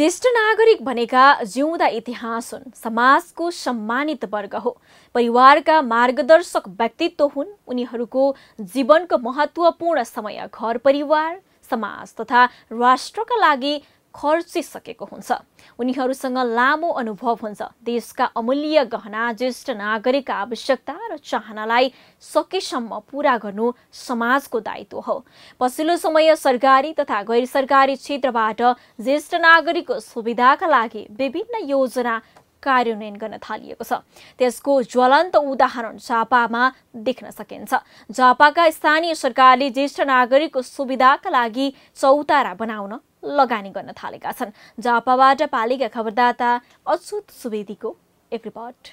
ज्येष्ठ नागरिक भनेका जिउँदा इतिहास हुन् समाजको सम्मानित वर्ग हो परिवारका मार्गदर्शक व्यक्तित्व हुन् उनीहरूको जीवनको महत्त्वपूर्ण समय घर परिवार समाज तथा राष्ट्रका लागि खर्चिसकेको हुन्छ उनीहरूसँग लामो अनुभव हुन्छ देशका अमूल्य गहना ज्येष्ठ नागरिकका आवश्यकता र चाहनालाई सकेसम्म पुरा गर्नु समाजको दायित्व हो पछिल्लो समय सरकारी तथा गैर सरकारी क्षेत्रबाट ज्येष्ठ नागरिकको सुविधाका लागि विभिन्न योजना कार्यान्वयन गर्न थालिएको छ त्यसको ज्वलन्त उदाहरण झापामा देख्न सकिन्छ झापाका स्थानीय सरकारले ज्येष्ठ नागरिकको सुविधाका लागि चौतारा बनाउन लगानी गर्न थालेका छन् जापाबाट पालिका खबरदाता अछुत सुवेदीको एक रिपोर्ट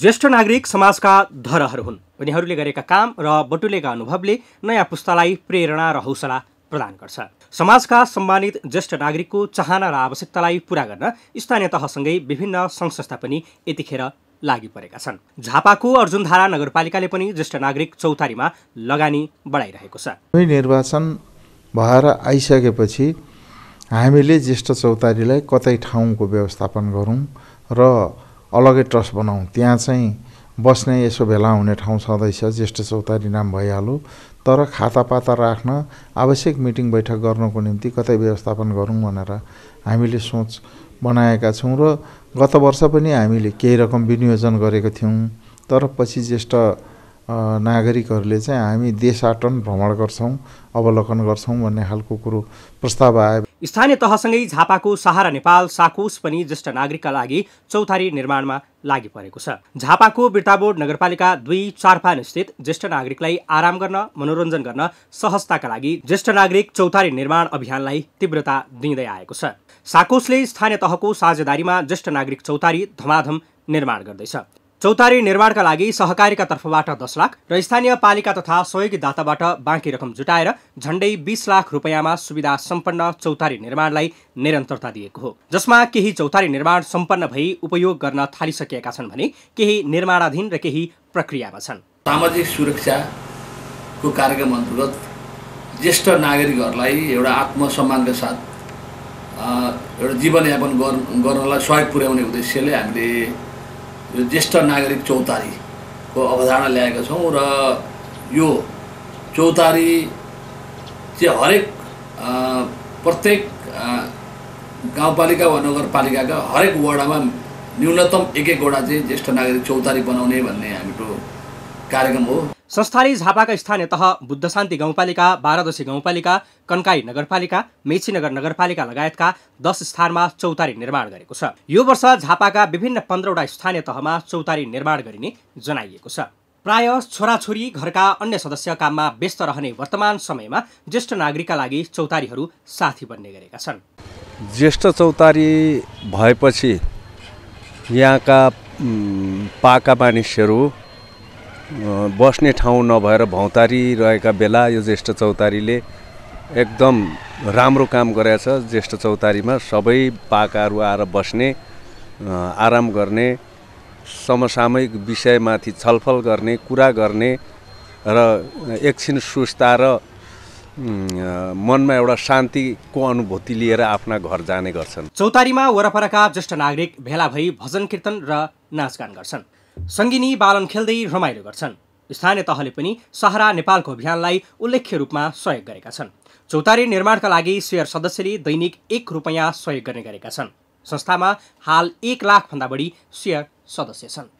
ज्येष्ठ नागरिक समाजका धरहरू हुन् उनीहरूले गरेका काम र बटुलेका अनुभवले नयाँ पुस्तालाई प्रेरणा र हौसला प्रदान गर्छ समाजका सम्मानित ज्येष्ठ नागरिकको चाहना र आवश्यकतालाई पुरा गर्न स्थानीय तहसँगै विभिन्न सङ्घ संस्था पनि यतिखेर लागि परेका छन् झापाको अर्जुनधारा नगरपालिकाले पनि ज्येष्ठ नागरिक चौतारीमा लगानी बढाइरहेको छ निर्वाचन भएर आइसकेपछि हामीले ज्येष्ठ चौतारीलाई कतै ठाउँको व्यवस्थापन गरौँ र अलग्गै ट्रस्ट बनाऊँ त्यहाँ चाहिँ बस्ने यसो भेला हुने ठाउँ छँदैछ ज्येष्ठ चौतारी नाम भइहाल्यो तर खातापाता राख्न आवश्यक मिटिङ बैठक गर्नको निम्ति कतै व्यवस्थापन गरौँ भनेर हामीले सोच बनाएका छौँ र गत वर्ष पनि हामीले केही रकम विनियोजन गरेको थियौँ तर पछि ज्येष्ठ नागरिकहरूले चाहिँ हामी देशाटन भ्रमण गर्छौँ अवलोकन गर्छौँ भन्ने खालको कुरो प्रस्ताव आयो स्थानीय तहसँगै झापाको सहारा नेपाल साकोस पनि ज्येष्ठ नागरिकका लागि चौतारी निर्माणमा लागि परेको छ झापाको बिर्ताबोर्ड नगरपालिका दुई चारपान स्थित ज्येष्ठ नागरिकलाई आराम गर्न मनोरञ्जन गर्न सहजताका लागि ज्येष्ठ नागरिक चौतारी निर्माण अभियानलाई तीव्रता दिँदै आएको छ साकोसले स्थानीय तहको साझेदारीमा ज्येष्ठ नागरिक चौतारी धमाधम निर्माण गर्दैछ चौतारी निर्माणका लागि सहकारीका तर्फबाट दस लाख र स्थानीय पालिका तथा सहयोगी बाँकी रकम जुटाएर झण्डै बिस लाख रुपियाँमा सुविधा सम्पन्न चौतारी निर्माणलाई निरन्तरता दिएको हो जसमा केही चौतारी निर्माण सम्पन्न भई उपयोग गर्न थालिसकेका छन् भने केही निर्माणाधीन र केही प्रक्रियामा छन् सामाजिक सुरक्षाको कार्यक्रम अन्तर्गत ज्येष्ठ नागरिकहरूलाई एउटा आत्मसम्मानका साथ एउटा जीवनयापन गर्नलाई सहयोग पुर्याउने उद्देश्यले हामीले यो ज्येष्ठ नागरिक चौतारीको अवधारणा ल्याएका छौँ र यो चौतारी चाहिँ हरेक प्रत्येक गाउँपालिका वा नगरपालिकाका हरेक वडामा न्यूनतम एक एकवटा चाहिँ ज्येष्ठ नागरिक चौतारी बनाउने भन्ने हाम्रो कार्यक्रम हो संस्थाले झापाका स्थानीय तह बुद्धशान्ति गाउँपालिका बाह्रदशी गाउँपालिका कन्काई नगरपालिका नगर नगरपालिका लगायतका दस स्थानमा चौतारी निर्माण गरेको छ यो वर्ष झापाका विभिन्न पन्ध्रवटा स्थानीय तहमा चौतारी निर्माण गरिने जनाइएको छ प्राय छोराछोरी घरका अन्य सदस्य काममा व्यस्त रहने वर्तमान समयमा ज्येष्ठ नागरिकका लागि चौतारीहरू साथी बन्ने गरेका छन् ज्येष्ठ चौतारी भएपछि यहाँका पाका मानिसहरू बस्ने ठाउँ नभएर रहेका बेला यो ज्येष्ठ चौतारीले एकदम राम्रो काम गरेछ ज्येष्ठ चौतारीमा सबै पाकाहरू आएर बस्ने आराम गर्ने समसामयिक विषयमाथि छलफल गर्ने कुरा गर्ने र एकछिन सुस्ता र मनमा एउटा शान्तिको अनुभूति लिएर आफ्ना घर जाने गर्छन् चौतारीमा वरपरका ज्येष्ठ नागरिक भेला भई भजन कीर्तन र नाचगान गर्छन् सङ्गिनी बालन खेल्दै रमाइलो गर्छन् स्थानीय तहले पनि सहारा नेपालको अभियानलाई उल्लेख्य रूपमा सहयोग गरेका छन् चौतारी निर्माणका लागि सेयर सदस्यले दैनिक एक रुपैयाँ सहयोग गर्ने गरेका छन् संस्थामा हाल एक लाखभन्दा बढी सेयर सदस्य छन्